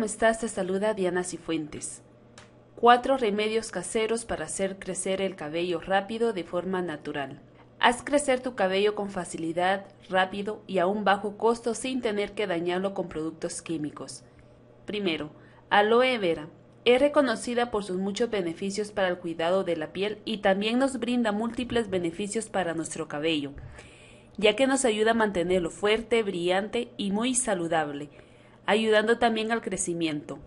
¿cómo estás? Te saluda Diana Cifuentes. Cuatro remedios caseros para hacer crecer el cabello rápido de forma natural. Haz crecer tu cabello con facilidad, rápido y a un bajo costo sin tener que dañarlo con productos químicos. Primero, aloe vera. Es reconocida por sus muchos beneficios para el cuidado de la piel y también nos brinda múltiples beneficios para nuestro cabello, ya que nos ayuda a mantenerlo fuerte, brillante y muy saludable ayudando también al crecimiento.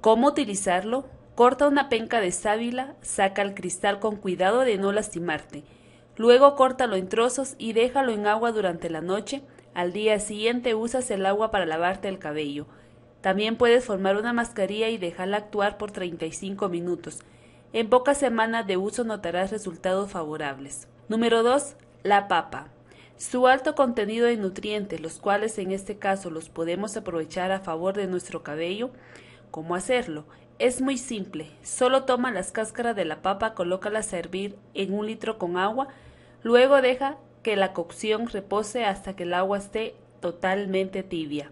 ¿Cómo utilizarlo? Corta una penca de sábila, saca el cristal con cuidado de no lastimarte. Luego córtalo en trozos y déjalo en agua durante la noche. Al día siguiente usas el agua para lavarte el cabello. También puedes formar una mascarilla y dejarla actuar por 35 minutos. En pocas semanas de uso notarás resultados favorables. Número 2. La papa. Su alto contenido de nutrientes, los cuales en este caso los podemos aprovechar a favor de nuestro cabello, ¿cómo hacerlo? Es muy simple, solo toma las cáscaras de la papa, colócalas a hervir en un litro con agua, luego deja que la cocción repose hasta que el agua esté totalmente tibia.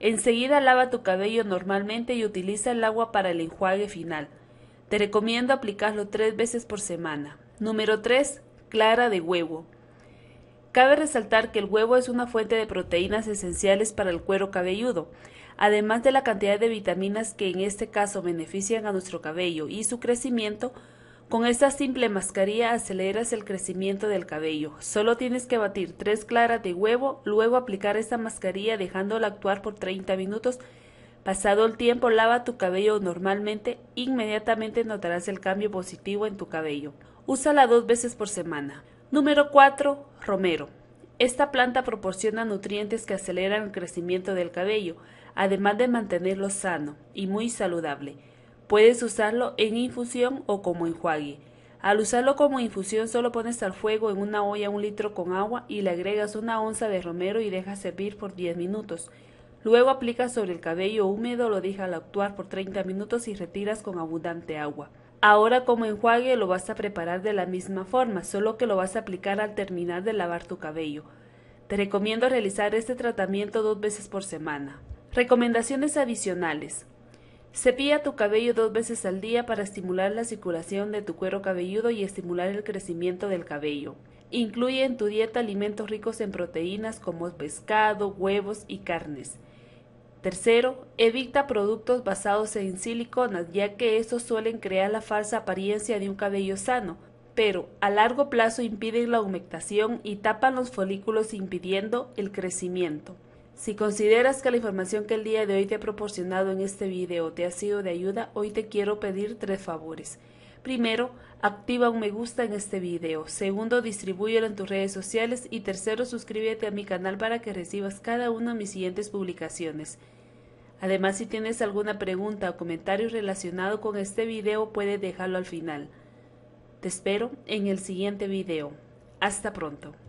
Enseguida lava tu cabello normalmente y utiliza el agua para el enjuague final. Te recomiendo aplicarlo tres veces por semana. Número 3. Clara de huevo. Cabe resaltar que el huevo es una fuente de proteínas esenciales para el cuero cabelludo, además de la cantidad de vitaminas que en este caso benefician a nuestro cabello y su crecimiento. Con esta simple mascarilla aceleras el crecimiento del cabello. Solo tienes que batir tres claras de huevo, luego aplicar esta mascarilla dejándola actuar por 30 minutos. Pasado el tiempo, lava tu cabello normalmente, inmediatamente notarás el cambio positivo en tu cabello. Úsala dos veces por semana. Número 4. Romero. Esta planta proporciona nutrientes que aceleran el crecimiento del cabello, además de mantenerlo sano y muy saludable. Puedes usarlo en infusión o como enjuague. Al usarlo como infusión solo pones al fuego en una olla un litro con agua y le agregas una onza de romero y dejas servir por 10 minutos. Luego aplicas sobre el cabello húmedo, lo dejas actuar por 30 minutos y retiras con abundante agua. Ahora como enjuague lo vas a preparar de la misma forma, solo que lo vas a aplicar al terminar de lavar tu cabello. Te recomiendo realizar este tratamiento dos veces por semana. Recomendaciones adicionales. Cepilla tu cabello dos veces al día para estimular la circulación de tu cuero cabelludo y estimular el crecimiento del cabello. Incluye en tu dieta alimentos ricos en proteínas como pescado, huevos y carnes. Tercero, evita productos basados en siliconas, ya que estos suelen crear la falsa apariencia de un cabello sano, pero a largo plazo impiden la humectación y tapan los folículos impidiendo el crecimiento. Si consideras que la información que el día de hoy te he proporcionado en este video te ha sido de ayuda, hoy te quiero pedir tres favores. Primero, activa un me gusta en este video. Segundo, distribúyelo en tus redes sociales. Y tercero, suscríbete a mi canal para que recibas cada una de mis siguientes publicaciones. Además, si tienes alguna pregunta o comentario relacionado con este video, puedes dejarlo al final. Te espero en el siguiente video. Hasta pronto.